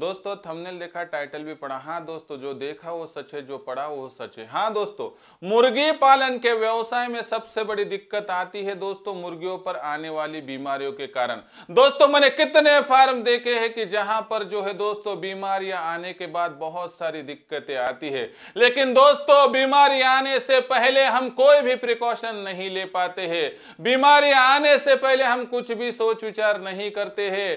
दोस्तों थंबनेल देखा टाइटल भी पढ़ा हाँ दोस्तों जो देखा वो सच है जो पढ़ा वो सच है हाँ दोस्तों मुर्गी पालन के व्यवसाय में सबसे बड़ी दिक्कत आती है दोस्तों मुर्गियों पर आने वाली बीमारियों के कारण दोस्तों मैंने कितने फार्म देखे हैं कि जहां पर जो है दोस्तों बीमारियां आने के बाद बहुत सारी दिक्कतें आती है लेकिन दोस्तों बीमारी आने से पहले हम कोई भी प्रिकॉशन नहीं ले पाते है बीमारी आने से पहले हम कुछ भी सोच विचार नहीं करते है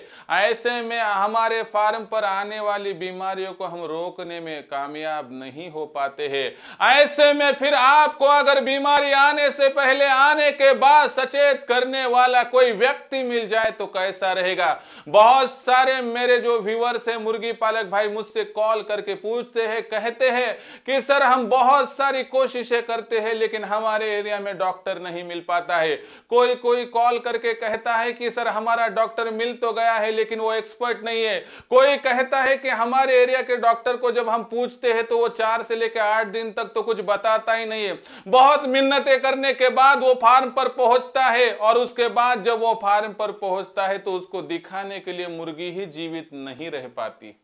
ऐसे में हमारे फार्म पर आने वाली बीमारियों को हम रोकने में कामयाब नहीं हो पाते हैं ऐसे में फिर आपको अगर बीमारी आने से पहले आने के बाद सचेत करने वाला कोई व्यक्ति मिल जाए तो कैसा रहेगा बहुत सारे मेरे जो व्यूवर्स हैं मुर्गी पालक भाई मुझसे कॉल करके पूछते हैं कहते हैं कि सर हम बहुत सारी कोशिशें करते हैं लेकिन हमारे एरिया में डॉक्टर नहीं मिल पाता है कोई कोई कॉल करके कहता है कि सर हमारा डॉक्टर मिल तो गया है लेकिन वो एक्सपर्ट नहीं है कोई कह कहता है कि हमारे एरिया के डॉक्टर को जब हम पूछते हैं तो वो चार से लेकर आठ दिन तक तो कुछ बताता ही नहीं है बहुत मिन्नतें करने के बाद वो फार्म पर पहुंचता है और उसके बाद जब वो फार्म पर पहुंचता है तो उसको दिखाने के लिए मुर्गी ही जीवित नहीं रह पाती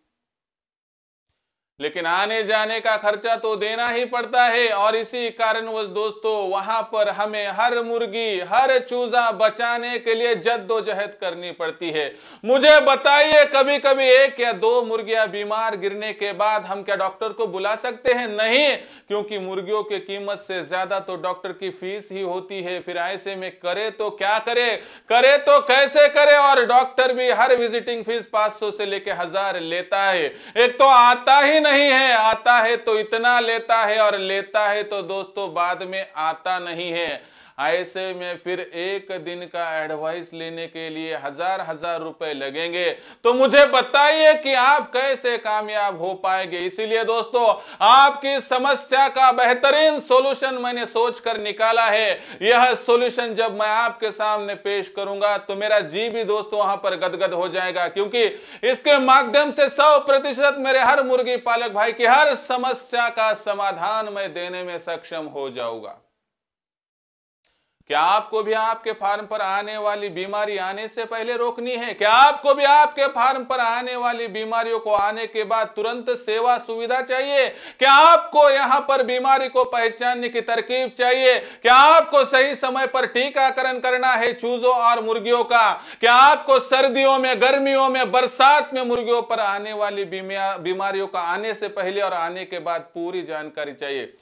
लेकिन आने जाने का खर्चा तो देना ही पड़ता है और इसी कारणवश दोस्तों वहां पर हमें हर मुर्गी हर चूजा बचाने के लिए जद्दोजहद करनी पड़ती है मुझे बताइए कभी कभी एक या दो मुर्गियां बीमार गिरने के बाद हम क्या डॉक्टर को बुला सकते हैं नहीं क्योंकि मुर्गियों की कीमत से ज्यादा तो डॉक्टर की फीस ही होती है फिर ऐसे में करे तो क्या करे करे तो कैसे करे और डॉक्टर भी हर विजिटिंग फीस पांच से लेके हजार लेता है एक तो आता ही नहीं नहीं है आता है तो इतना लेता है और लेता है तो दोस्तों बाद में आता नहीं है ऐसे में फिर एक दिन का एडवाइस लेने के लिए हजार हजार रुपए लगेंगे तो मुझे बताइए कि आप कैसे कामयाब हो पाएंगे इसीलिए दोस्तों आपकी समस्या का बेहतरीन सोल्यूशन मैंने सोच कर निकाला है यह सोल्यूशन जब मैं आपके सामने पेश करूंगा तो मेरा जी भी दोस्तों वहां पर गदगद हो जाएगा क्योंकि इसके माध्यम से सौ प्रतिशत मेरे हर मुर्गी पालक भाई की हर समस्या का समाधान मैं देने में सक्षम हो जाऊंगा क्या आपको भी आपके फार्म पर आने वाली बीमारी आने से पहले रोकनी है क्या आपको भी आपके फार्म पर आने वाली बीमारियों को आने के बाद तुरंत सेवा सुविधा चाहिए क्या आपको यहां पर बीमारी को पहचानने की तरकीब चाहिए क्या आपको सही समय पर टीकाकरण करना है चूजों और मुर्गियों का क्या आपको सर्दियों में गर्मियों में बरसात में मुर्गियों पर आने वाली बीमारियों का आने से पहले और आने के बाद पूरी जानकारी चाहिए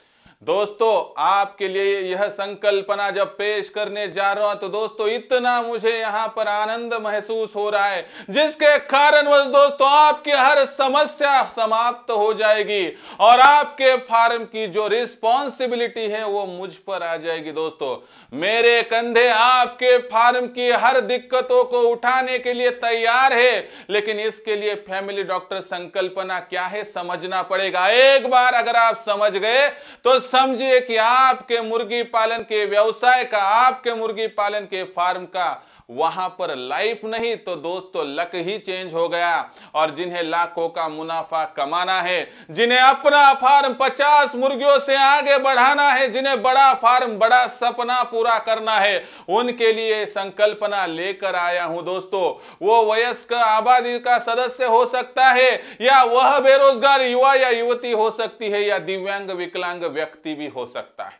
दोस्तों आपके लिए यह संकल्पना जब पेश करने जा रहा तो दोस्तों इतना मुझे यहां पर आनंद महसूस हो रहा है जिसके कारण वह दोस्तों आपकी हर समस्या समाप्त हो जाएगी और आपके फार्म की जो रिस्पॉन्सिबिलिटी है वो मुझ पर आ जाएगी दोस्तों मेरे कंधे आपके फार्म की हर दिक्कतों को उठाने के लिए तैयार है लेकिन इसके लिए फैमिली डॉक्टर संकल्पना क्या है समझना पड़ेगा एक बार अगर आप समझ गए तो समझिए कि आपके मुर्गी पालन के व्यवसाय का आपके मुर्गी पालन के फार्म का वहां पर लाइफ नहीं तो दोस्तों तो लक ही चेंज हो गया और जिन्हें लाखों का मुनाफा कमाना है जिन्हें अपना फार्म पचास मुर्गियों से आगे बढ़ाना है जिन्हें बड़ा फार्म बड़ा सपना पूरा करना है उनके लिए संकल्पना लेकर आया हूं दोस्तों वो वयस्क आबादी का सदस्य हो सकता है या वह बेरोजगार युवा या युवती हो सकती है या दिव्यांग विकलांग व्यक्ति भी हो सकता है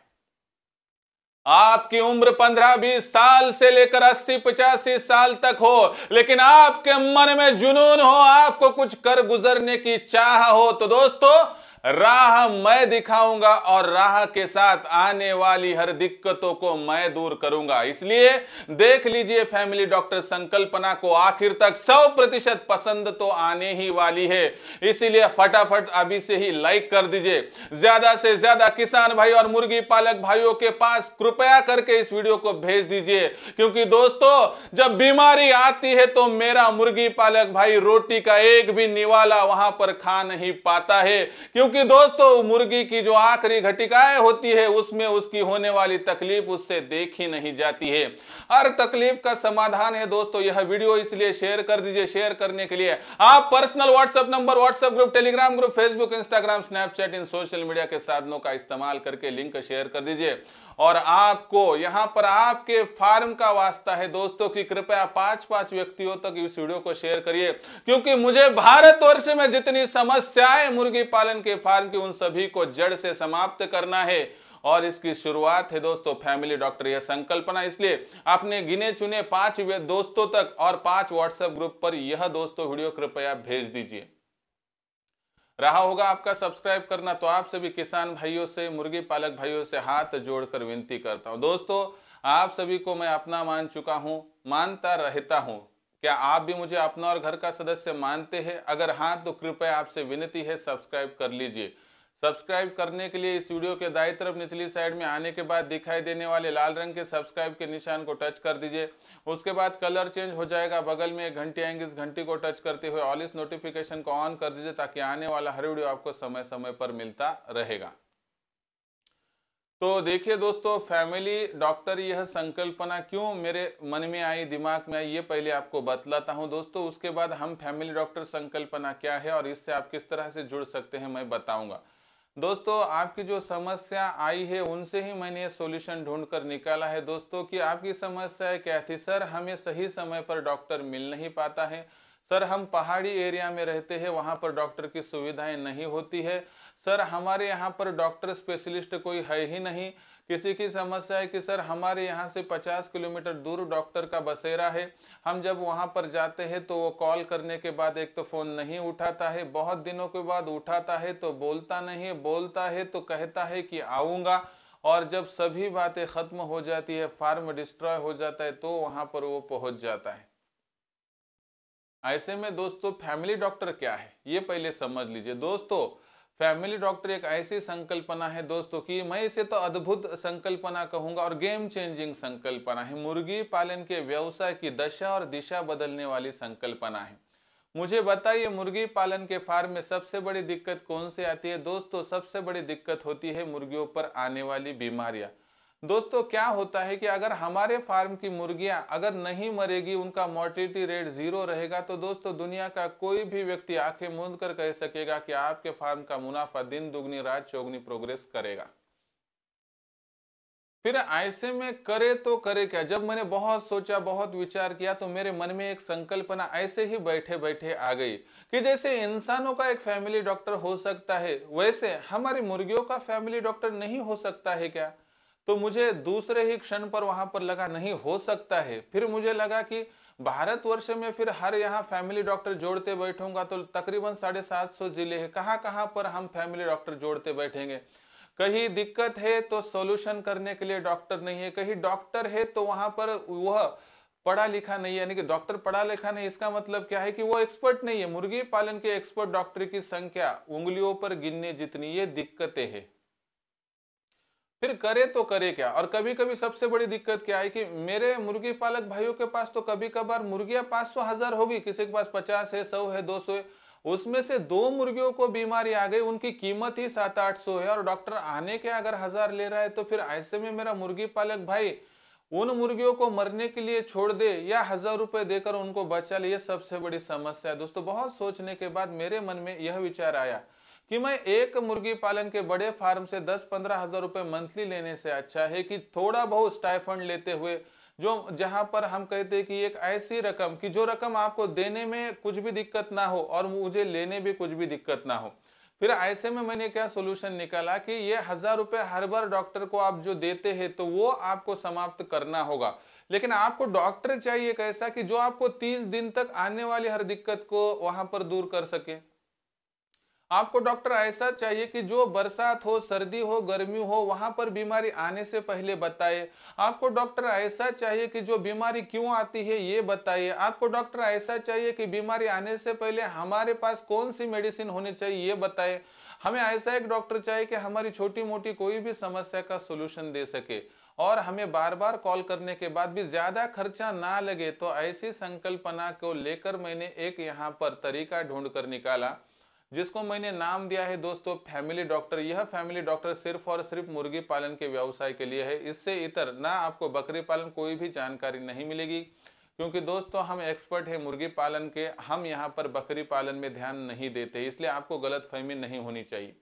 आपकी उम्र पंद्रह बीस साल से लेकर अस्सी पचासी साल तक हो लेकिन आपके मन में जुनून हो आपको कुछ कर गुजरने की चाह हो तो दोस्तों राह मैं दिखाऊंगा और राह के साथ आने वाली हर दिक्कतों को मैं दूर करूंगा इसलिए देख लीजिए फैमिली डॉक्टर संकल्पना को आखिर तक सौ प्रतिशत पसंद तो आने ही वाली है इसीलिए फटाफट अभी से ही लाइक कर दीजिए ज्यादा से ज्यादा किसान भाई और मुर्गी पालक भाइयों के पास कृपया करके इस वीडियो को भेज दीजिए क्योंकि दोस्तों जब बीमारी आती है तो मेरा मुर्गी पालक भाई रोटी का एक भी निवाला वहां पर खा नहीं पाता है क्योंकि क्योंकि दोस्तों मुर्गी की जो आखिरी घटिकाएं होती है उसमें उसकी होने वाली तकलीफ उससे देखी नहीं जाती है हर तकलीफ का समाधान है दोस्तों यह वीडियो इसलिए शेयर कर दीजिए शेयर करने के लिए आप personal WhatsApp number WhatsApp group Telegram group Facebook Instagram Snapchat इन सोशल मीडिया के साधनों का इस्तेमाल करके लिंक शेयर कर दीजिए और आपको यहां पर आपके फार्म का वास्ता है दोस्तों की कृपया पांच पांच व्यक्तियों तक इस वीडियो को शेयर करिए क्योंकि मुझे भारतवर्ष में जितनी समस्याएं मुर्गी पालन के फार्म की उन सभी को जड़ से समाप्त करना है और इसकी शुरुआत है दोस्तों फैमिली डॉक्टर यह संकल्पना इसलिए आपने गिने चुने पांच दोस्तों तक और पांच व्हाट्सएप ग्रुप पर यह दोस्तों वीडियो कृपया भेज दीजिए रहा होगा आपका सब्सक्राइब करना तो आप सभी किसान भाइयों से मुर्गी पालक भाइयों से हाथ जोड़कर विनती करता हूं दोस्तों आप सभी को मैं अपना मान चुका हूं मानता रहता हूं क्या आप भी मुझे अपना और घर का सदस्य मानते हैं अगर हाँ तो कृपया आपसे विनती है सब्सक्राइब कर लीजिए सब्सक्राइब करने के लिए इस वीडियो के दाई तरफ निचली साइड में आने के बाद दिखाई देने वाले लाल रंग के सब्सक्राइब के निशान को टच कर दीजिए उसके बाद कलर चेंज हो जाएगा बगल में एक घंटी आएंगे इस घंटी को टच करते हुए ऑल इस नोटिफिकेशन को ऑन कर दीजिए ताकि आने वाला हर वीडियो आपको समय समय पर मिलता रहेगा तो देखिए दोस्तों फैमिली डॉक्टर यह संकल्पना क्यों मेरे मन में आई दिमाग में आई ये पहले आपको बतलाता हूँ दोस्तों उसके बाद हम फैमिली डॉक्टर संकल्पना क्या है और इससे आप किस तरह से जुड़ सकते हैं मैं बताऊंगा दोस्तों आपकी जो समस्या आई है उनसे ही मैंने ये सोल्यूशन ढूंढ कर निकाला है दोस्तों कि आपकी समस्या क्या थी सर हमें सही समय पर डॉक्टर मिल नहीं पाता है सर हम पहाड़ी एरिया में रहते हैं वहाँ पर डॉक्टर की सुविधाएं नहीं होती है सर हमारे यहाँ पर डॉक्टर स्पेशलिस्ट कोई है ही नहीं किसी की समस्या है कि सर हमारे यहाँ से 50 किलोमीटर दूर डॉक्टर का बसेरा है हम जब वहाँ पर जाते हैं तो वो कॉल करने के बाद एक तो फ़ोन नहीं उठाता है बहुत दिनों के बाद उठाता है तो बोलता नहीं है बोलता है तो कहता है कि आऊँगा और जब सभी बातें ख़त्म हो जाती है फार्म डिस्ट्रॉय हो जाता है तो वहाँ पर वो पहुँच जाता है ऐसे में दोस्तों फैमिली डॉक्टर क्या है ये पहले समझ लीजिए दोस्तों फैमिली डॉक्टर एक ऐसी संकल्पना है दोस्तों की मैं इसे तो अद्भुत संकल्पना कहूंगा और गेम चेंजिंग संकल्पना है मुर्गी पालन के व्यवसाय की दशा और दिशा बदलने वाली संकल्पना है मुझे बताइए मुर्गी पालन के फार्म में सबसे बड़ी दिक्कत कौन सी आती है दोस्तों सबसे बड़ी दिक्कत होती है मुर्गियों पर आने वाली बीमारियां दोस्तों क्या होता है कि अगर हमारे फार्म की मुर्गियां अगर नहीं मरेगी उनका मोर्टिलिटी रेट जीरो रहेगा तो दोस्तों दुनिया का कोई भी व्यक्ति आंखें मूंद कर कह सकेगा कि आपके फार्म का मुनाफा दिन दुगनी रात चौगनी प्रोग्रेस करेगा फिर ऐसे में करे तो करे क्या जब मैंने बहुत सोचा बहुत विचार किया तो मेरे मन में एक संकल्पना ऐसे ही बैठे बैठे आ गई कि जैसे इंसानों का एक फैमिली डॉक्टर हो सकता है वैसे हमारी मुर्गियों का फैमिली डॉक्टर नहीं हो सकता है क्या तो मुझे दूसरे ही क्षण पर वहां पर लगा नहीं हो सकता है फिर मुझे लगा कि भारतवर्ष में फिर हर यहाँ फैमिली डॉक्टर जोड़ते बैठूंगा तो तकरीबन साढ़े सात सौ जिले हैं कहाँ कहाँ पर हम फैमिली डॉक्टर जोड़ते बैठेंगे कहीं दिक्कत है तो सॉल्यूशन करने के लिए डॉक्टर नहीं है कहीं डॉक्टर है तो वहां पर वह पढ़ा लिखा नहीं है यानी कि डॉक्टर पढ़ा लिखा नहीं इसका मतलब क्या है कि वो एक्सपर्ट नहीं है मुर्गी पालन के एक्सपर्ट डॉक्टर की संख्या उंगलियों पर गिनने जितनी ये दिक्कतें हैं फिर करे तो करे क्या और कभी कभी सबसे बड़ी दिक्कत क्या है कि मेरे मुर्गी पालक भाइयों के पास तो कभी कभार मुर्गियां पांच सौ हजार होगी किसी के पास पचास है सौ है दो सौ है उसमें से दो मुर्गियों को बीमारी आ गई उनकी कीमत ही सात आठ सौ है और डॉक्टर आने के अगर हजार ले रहा है तो फिर ऐसे में मेरा मुर्गी पालक भाई उन मुर्गियों को मरने के लिए छोड़ दे या हजार रुपए देकर उनको बचा ले ये सबसे बड़ी समस्या है दोस्तों बहुत सोचने के बाद मेरे मन में यह विचार आया कि मैं एक मुर्गी पालन के बड़े फार्म से दस पंद्रह हजार रुपए मंथली लेने से अच्छा है कि थोड़ा बहुत स्टाइफंड लेते हुए जो जहां पर हम कहते हैं कि एक ऐसी रकम कि जो रकम आपको देने में कुछ भी दिक्कत ना हो और मुझे लेने भी कुछ भी दिक्कत ना हो फिर ऐसे में मैंने क्या सोल्यूशन निकाला कि ये हजार रुपये हर बार डॉक्टर को आप जो देते हैं तो वो आपको समाप्त करना होगा लेकिन आपको डॉक्टर चाहिए कैसा ऐसा कि जो आपको तीस दिन तक आने वाली हर दिक्कत को वहां पर दूर कर सके आपको डॉक्टर ऐसा चाहिए कि जो बरसात हो सर्दी हो गर्मी हो वहां पर बीमारी आने से पहले बताए आपको डॉक्टर ऐसा चाहिए कि जो बीमारी क्यों आती है ये बताइए आपको डॉक्टर ऐसा चाहिए कि बीमारी आने से पहले हमारे पास कौन सी मेडिसिन होनी चाहिए ये बताए हमें ऐसा एक डॉक्टर चाहिए कि हमारी छोटी मोटी कोई भी समस्या का सोल्यूशन दे सके और हमें बार बार कॉल करने के बाद भी ज़्यादा खर्चा ना लगे तो ऐसी संकल्पना को लेकर मैंने एक यहाँ पर तरीका ढूंढ कर निकाला जिसको मैंने नाम दिया है दोस्तों फैमिली डॉक्टर यह फैमिली डॉक्टर सिर्फ और सिर्फ मुर्गी पालन के व्यवसाय के लिए है इससे इतर ना आपको बकरी पालन कोई भी जानकारी नहीं मिलेगी क्योंकि दोस्तों हम एक्सपर्ट हैं मुर्गी पालन के हम यहाँ पर बकरी पालन में ध्यान नहीं देते इसलिए आपको गलत फहमी नहीं होनी चाहिए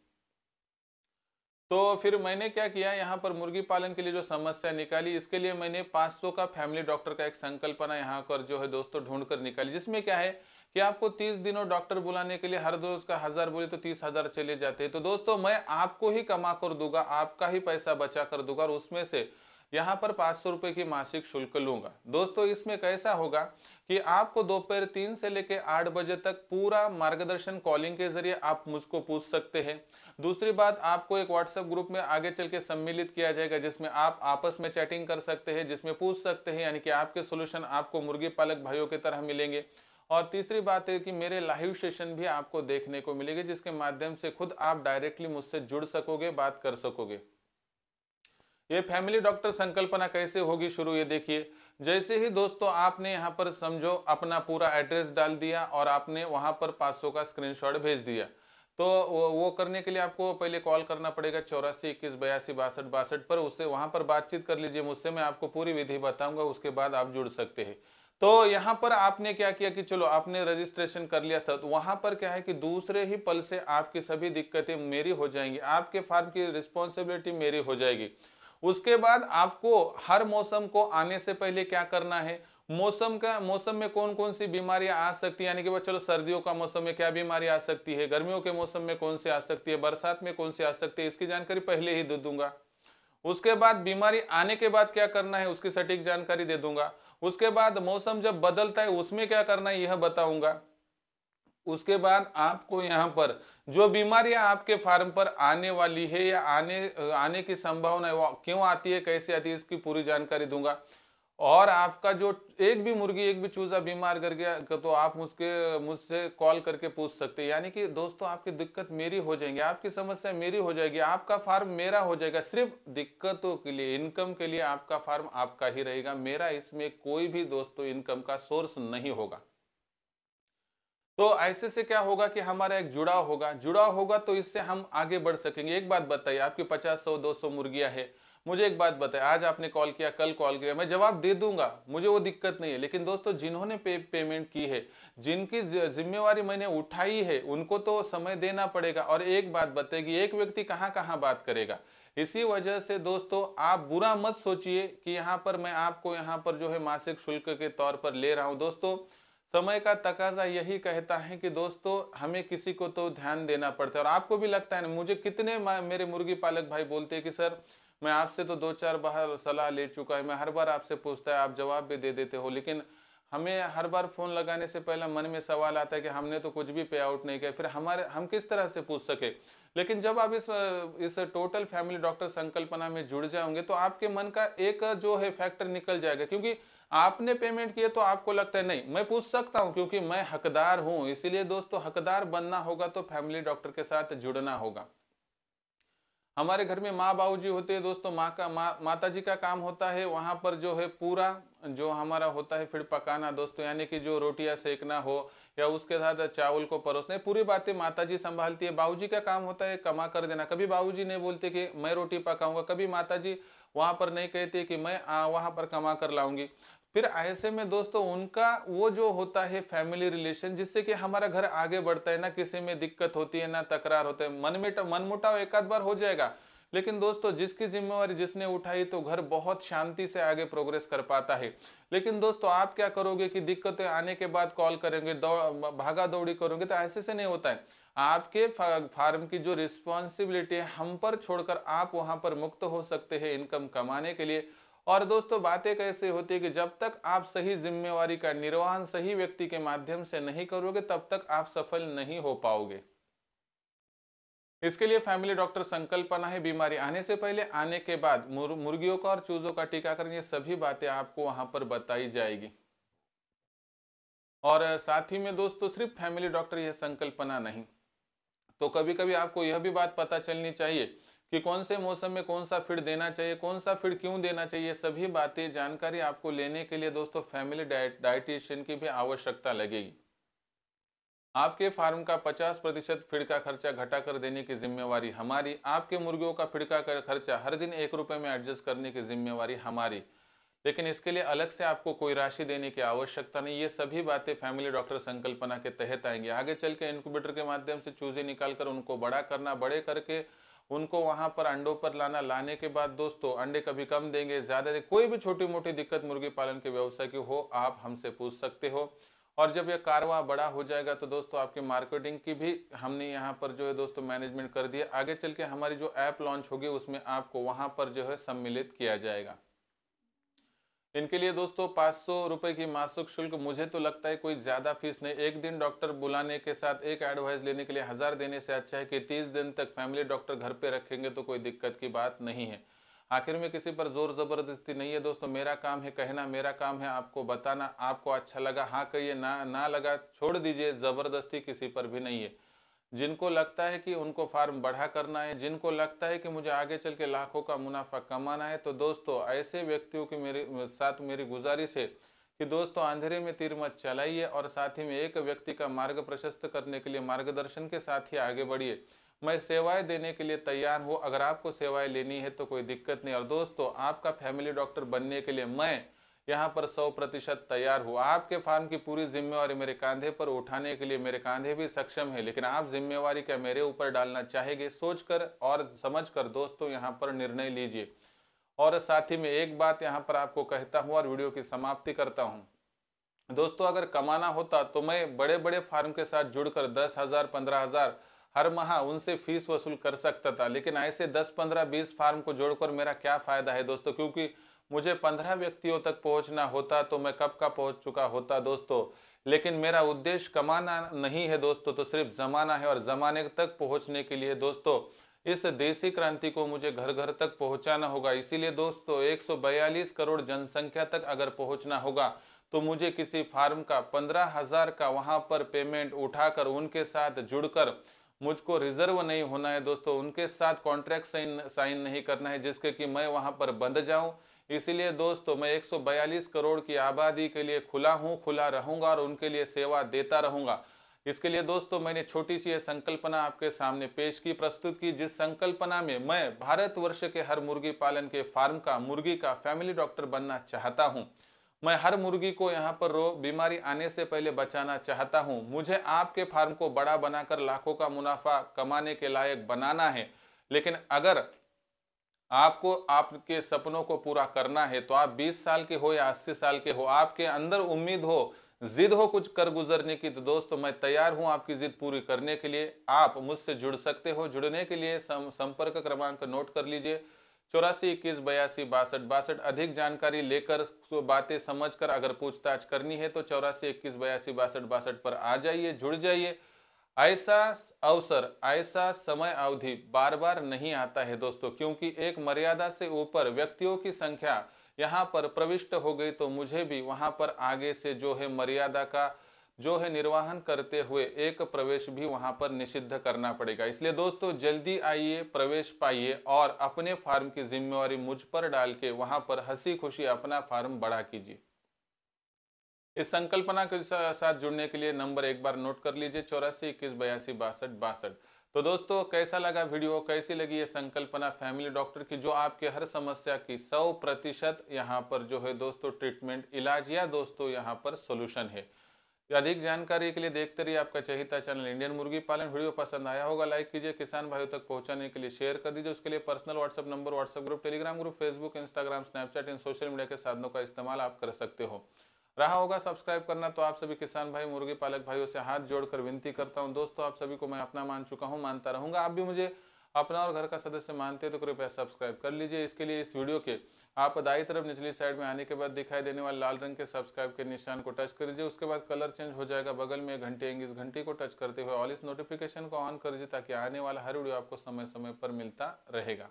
तो फिर मैंने क्या किया यहाँ पर मुर्गी पालन के लिए जो समस्या निकाली इसके लिए मैंने 500 का फैमिली डॉक्टर का एक संकल्पना यहाँ पर जो है दोस्तों ढूंढ कर निकाली जिसमें क्या है कि आपको 30 दिनों डॉक्टर बुलाने के लिए हर रोज का हजार बोले तो तीस हजार चले जाते हैं तो दोस्तों मैं आपको ही कमा कर दूंगा आपका ही पैसा बचा कर दूंगा और उसमें से यहाँ पर पाँच सौ रुपये की मासिक शुल्क लूंगा दोस्तों इसमें कैसा होगा कि आपको दोपहर तीन से लेकर आठ बजे तक पूरा मार्गदर्शन कॉलिंग के जरिए आप मुझको पूछ सकते हैं दूसरी बात आपको एक व्हाट्सएप ग्रुप में आगे चल के सम्मिलित किया जाएगा जिसमें आप आपस में चैटिंग कर सकते हैं जिसमें पूछ सकते हैं यानी कि आपके सोल्यूशन आपको मुर्गी पालक भाइयों की तरह मिलेंगे और तीसरी बात है कि मेरे लाइव सेशन भी आपको देखने को मिलेगी जिसके माध्यम से खुद आप डायरेक्टली मुझसे जुड़ सकोगे बात कर सकोगे ये फैमिली डॉक्टर संकल्पना कैसे होगी शुरू ये देखिए जैसे ही दोस्तों आपने यहाँ पर समझो अपना पूरा एड्रेस डाल दिया और आपने वहां पर पाँच का स्क्रीनशॉट भेज दिया तो वो करने के लिए आपको पहले कॉल करना पड़ेगा चौरासी इक्कीस बयासी बासठ बासठ पर उससे वहां पर बातचीत कर लीजिए मुझसे मैं आपको पूरी विधि बताऊंगा उसके बाद आप जुड़ सकते हैं तो यहाँ पर आपने क्या किया कि चलो आपने रजिस्ट्रेशन कर लिया था तो वहां पर क्या है कि दूसरे ही पल से आपकी सभी दिक्कतें मेरी हो जाएंगी आपके फार्म की रिस्पॉन्सिबिलिटी मेरी हो जाएगी उसके बाद आपको हर मौसम को आने से पहले क्या करना है मौसम का मौसम में कौन कौन सी बीमारियां आ सकती है यानी कि चलो सर्दियों का मौसम में क्या बीमारी आ सकती है गर्मियों के मौसम में कौन सी आ सकती है बरसात में कौन सी आ सकती है इसकी जानकारी पहले ही दे दूंगा उसके बाद बीमारी आने के बाद क्या करना है उसकी सटीक जानकारी दे दूंगा उसके बाद मौसम जब बदलता है उसमें क्या करना है यह बताऊंगा उसके बाद आपको यहाँ पर जो बीमारियां आपके फार्म पर आने वाली है या आने आने की संभावना है वो क्यों आती है कैसे आती है इसकी पूरी जानकारी दूंगा और आपका जो एक भी मुर्गी एक भी चूजा बीमार कर गया तो आप मुझके मुझसे कॉल करके पूछ सकते हैं यानी कि दोस्तों आपकी दिक्कत मेरी हो जाएगी आपकी समस्या मेरी हो जाएगी आपका फार्म मेरा हो जाएगा सिर्फ दिक्कतों के लिए इनकम के लिए आपका फार्म आपका ही रहेगा मेरा इसमें कोई भी दोस्तों इनकम का सोर्स नहीं होगा तो ऐसे से क्या होगा कि हमारा एक जुड़ाव होगा जुड़ाव होगा तो इससे हम आगे बढ़ सकेंगे एक बात बताइए आपकी पचास सौ दो सौ मुर्गियां है मुझे एक बात बताएं आज आपने कॉल किया कल कॉल किया मैं जवाब दे दूंगा मुझे वो दिक्कत नहीं है लेकिन दोस्तों जिन्होंने पे, पेमेंट की है जिनकी जिम्मेवारी मैंने उठाई है उनको तो समय देना पड़ेगा और एक बात बताएगी एक व्यक्ति कहाँ कहाँ बात करेगा इसी वजह से दोस्तों आप बुरा मत सोचिए कि यहाँ पर मैं आपको यहाँ पर जो है मासिक शुल्क के तौर पर ले रहा हूँ दोस्तों समय का तकाजा यही कहता है कि दोस्तों हमें किसी को तो ध्यान देना पड़ता है और आपको भी लगता है ना मुझे कितने मेरे मुर्गी पालक भाई बोलते हैं कि सर मैं आपसे तो दो चार बार सलाह ले चुका है मैं हर बार आपसे पूछता है आप जवाब भी दे देते हो लेकिन हमें हर बार फ़ोन लगाने से पहले मन में सवाल आता है कि हमने तो कुछ भी पे आउट नहीं किया फिर हमारे हम किस तरह से पूछ सके लेकिन जब आप इस इस टोटल फैमिली डॉक्टर संकल्पना में जुड़ जाओगे तो आपके मन का एक जो है फैक्टर निकल जाएगा क्योंकि आपने पेमेंट किया तो आपको लगता है नहीं मैं पूछ सकता हूं क्योंकि मैं हकदार हूं इसीलिए दोस्तों हकदार बनना होगा तो फैमिली डॉक्टर के साथ जुड़ना होगा हमारे घर में माँ बाबू जी होते हैं दोस्तों माँ का मा, माता जी का काम होता है वहाँ पर जो है पूरा जो हमारा होता है फिर पकाना दोस्तों यानी कि जो रोटियाँ सेकना हो या उसके साथ चावल को परोसना पूरी बातें माता जी संभालती है जी का काम होता है कमा कर देना कभी जी नहीं बोलते कि मैं रोटी पकाऊंगा कभी माता जी वहाँ पर नहीं कहते कि मैं आ, वहाँ पर कमा कर लाऊंगी फिर ऐसे में दोस्तों उनका वो जो होता है फैमिली रिलेशन जिससे कि हमारा घर आगे बढ़ता है ना किसी में दिक्कत होती है ना तकरार होता है मन में मनमुटाव एक आध बार हो जाएगा लेकिन दोस्तों जिसकी जिम्मेवारी जिसने उठाई तो घर बहुत शांति से आगे प्रोग्रेस कर पाता है लेकिन दोस्तों आप क्या करोगे कि दिक्कतें आने के बाद कॉल करेंगे दौड़ भागा दौड़ी करोगे तो ऐसे से नहीं होता है आपके फार्म की जो रिस्पॉन्सिबिलिटी है हम पर छोड़कर आप वहां पर मुक्त हो सकते हैं इनकम कमाने के लिए और दोस्तों बातें कैसे होती है कि जब तक आप सही जिम्मेवारी का निर्वहन सही व्यक्ति के माध्यम से नहीं करोगे तब तक आप सफल नहीं हो पाओगे इसके लिए फैमिली डॉक्टर संकल्पना है बीमारी आने से पहले आने के बाद मुर, मुर्गियों का और चूजों का टीकाकरण ये सभी बातें आपको वहां पर बताई जाएगी और साथ ही में दोस्तों सिर्फ फैमिली डॉक्टर यह संकल्पना नहीं तो कभी कभी आपको यह भी बात पता चलनी चाहिए कि कौन से मौसम में कौन सा फीड देना चाहिए कौन सा फीड क्यों देना चाहिए सभी बातें जानकारी आपको लेने के लिए दोस्तों फैमिली डाइटिशियन की भी आवश्यकता लगेगी आपके फार्म का 50 प्रतिशत फिड़का खर्चा घटा कर देने की जिम्मेवारी हमारी आपके मुर्गियों का फिड़का का खर्चा हर दिन एक रुपये में एडजस्ट करने की जिम्मेवारी हमारी लेकिन इसके लिए अलग से आपको कोई राशि देने की आवश्यकता नहीं ये सभी बातें फैमिली डॉक्टर संकल्पना के तहत आएंगे आगे चल के इनक्यूबेटर के माध्यम से चूजे निकाल कर उनको बड़ा करना बड़े करके उनको वहां पर अंडों पर लाना लाने के बाद दोस्तों अंडे कभी कम देंगे ज्यादा दे कोई भी छोटी मोटी दिक्कत मुर्गी पालन के व्यवसाय की हो आप हमसे पूछ सकते हो और जब यह कारवा बड़ा हो जाएगा तो दोस्तों आपकी मार्केटिंग की भी हमने यहाँ पर जो है दोस्तों मैनेजमेंट कर दिया आगे चल के हमारी जो ऐप लॉन्च होगी उसमें आपको वहाँ पर जो है सम्मिलित किया जाएगा इनके लिए दोस्तों पाँच सौ रुपये की मासिक शुल्क मुझे तो लगता है कोई ज़्यादा फीस नहीं एक दिन डॉक्टर बुलाने के साथ एक एडवाइस लेने के लिए हज़ार देने से अच्छा है कि तीस दिन तक फैमिली डॉक्टर घर पे रखेंगे तो कोई दिक्कत की बात नहीं है आखिर में किसी पर जोर ज़बरदस्ती नहीं है दोस्तों मेरा काम है कहना मेरा काम है आपको बताना आपको अच्छा लगा हाँ कहिए ना ना लगा छोड़ दीजिए ज़बरदस्ती किसी पर भी नहीं है जिनको लगता है कि उनको फार्म बढ़ा करना है जिनको लगता है कि मुझे आगे चल के लाखों का मुनाफा कमाना है तो दोस्तों ऐसे व्यक्तियों की मेरे साथ मेरी गुजारिश है कि दोस्तों अंधेरे में तीर मत चलाइए और साथ ही में एक व्यक्ति का मार्ग प्रशस्त करने के लिए मार्गदर्शन के साथ ही आगे बढ़िए मैं सेवाएं देने के लिए तैयार हूँ अगर आपको सेवाएं लेनी है तो कोई दिक्कत नहीं और दोस्तों आपका फैमिली डॉक्टर बनने के लिए मैं यहाँ पर सौ प्रतिशत तैयार हुआ आपके फार्म की पूरी जिम्मेवारी मेरे कांधे पर उठाने के लिए मेरे कांधे भी सक्षम है लेकिन आप जिम्मेवारी क्या मेरे ऊपर डालना चाहेंगे सोचकर और समझकर दोस्तों यहाँ पर निर्णय लीजिए और साथ ही में एक बात यहाँ पर आपको कहता हूँ और वीडियो की समाप्ति करता हूँ दोस्तों अगर कमाना होता तो मैं बड़े बड़े फार्म के साथ जुड़कर दस हजार पंद्रह हजार हर माह उनसे फीस वसूल कर सकता था लेकिन ऐसे दस पंद्रह बीस फार्म को जोड़कर मेरा क्या फायदा है दोस्तों क्योंकि मुझे पंद्रह व्यक्तियों तक पहुंचना होता तो मैं कब का पहुंच चुका होता दोस्तों लेकिन मेरा उद्देश्य कमाना नहीं है दोस्तों तो सिर्फ जमाना है और जमाने तक पहुंचने के लिए दोस्तों इस देसी क्रांति को मुझे घर घर तक पहुंचाना होगा इसीलिए दोस्तों एक करोड़ जनसंख्या तक अगर पहुंचना होगा तो मुझे किसी फार्म का पंद्रह हजार का वहां पर पेमेंट उठाकर उनके साथ जुड़कर मुझको रिजर्व नहीं होना है दोस्तों उनके साथ कॉन्ट्रैक्ट साइन साइन नहीं करना है जिसके कि मैं वहां पर बंध जाऊं इसीलिए दोस्तों मैं 142 करोड़ की आबादी के लिए खुला हूँ खुला रहूँगा और उनके लिए सेवा देता रहूँगा इसके लिए दोस्तों मैंने छोटी सी यह संकल्पना आपके सामने पेश की प्रस्तुत की जिस संकल्पना में मैं भारतवर्ष के हर मुर्गी पालन के फार्म का मुर्गी का फैमिली डॉक्टर बनना चाहता हूँ मैं हर मुर्गी को यहाँ पर रो बीमारी आने से पहले बचाना चाहता हूँ मुझे आपके फार्म को बड़ा बनाकर लाखों का मुनाफा कमाने के लायक बनाना है लेकिन अगर आपको आपके सपनों को पूरा करना है तो आप 20 साल के हो या 80 साल के हो आपके अंदर उम्मीद हो जिद हो कुछ कर गुजरने की तो दोस्तों मैं तैयार हूं आपकी जिद पूरी करने के लिए आप मुझसे जुड़ सकते हो जुड़ने के लिए सं, संपर्क क्रमांक नोट कर लीजिए चौरासी इक्कीस बयासी बासठ बासठ अधिक जानकारी लेकर बातें समझकर अगर पूछताछ करनी है तो चौरासी इक्कीस बयासी बासठ बासठ पर आ जाइए जुड़ जाइए ऐसा अवसर ऐसा समय अवधि बार बार नहीं आता है दोस्तों क्योंकि एक मर्यादा से ऊपर व्यक्तियों की संख्या यहाँ पर प्रविष्ट हो गई तो मुझे भी वहाँ पर आगे से जो है मर्यादा का जो है निर्वाहन करते हुए एक प्रवेश भी वहाँ पर निषिद्ध करना पड़ेगा इसलिए दोस्तों जल्दी आइए प्रवेश पाइए और अपने फार्म की जिम्मेवारी मुझ पर डाल के वहाँ पर हंसी खुशी अपना फार्म बड़ा कीजिए इस संकल्पना के साथ जुड़ने के लिए नंबर एक बार नोट कर लीजिए चौरासी इक्कीस बयासी बासठ बासठ तो दोस्तों कैसा लगा वीडियो कैसी लगी ये संकल्पना फैमिली डॉक्टर की जो आपके हर समस्या की सौ प्रतिशत यहाँ पर जो है दोस्तों ट्रीटमेंट इलाज या दोस्तों यहाँ पर सोल्यूशन है अधिक जानकारी के लिए देखते रहिए आपका चहिता चैनल इंडियन मुर्गी पालन वीडियो पसंद आया होगा लाइक कीजिए किसान भाइयों तक पहुंचाने के लिए शेयर कर दीजिए उसके लिए personal WhatsApp number WhatsApp group Telegram group Facebook Instagram Snapchat इन सोशल मीडिया के साधनों का इस्तेमाल आप कर सकते हो रहा होगा सब्सक्राइब करना तो आप सभी किसान भाई मुर्गी पालक भाइयों से हाथ जोड़कर विनती करता हूँ दोस्तों आप सभी को मैं अपना मान चुका हूं मानता रहूंगा आप भी मुझे अपना और घर का सदस्य मानते हैं तो कृपया सब्सक्राइब कर लीजिए इसके लिए इस वीडियो के आप दाई तरफ निचली साइड में आने के बाद दिखाई देने वाले लाल रंग के सब्सक्राइब के निशान को टच कर लीजिए उसके बाद कलर चेंज हो जाएगा बगल में घंटे आएंगे इस घंटी को टच करते हुए ऑल इस नोटिफिकेशन को ऑन कर लीजिए ताकि आने वाला हर वीडियो आपको समय समय पर मिलता रहेगा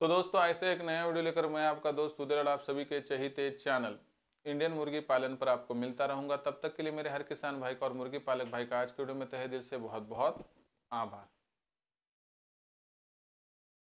तो दोस्तों ऐसे एक नया वीडियो लेकर मैं आपका दोस्त उदरड़ आप सभी के चहिते चैनल इंडियन मुर्गी पालन पर आपको मिलता रहूंगा तब तक के लिए मेरे हर किसान भाई का और मुर्गी पालक भाई का आज के वीडियो में तहे दिल से बहुत बहुत आभार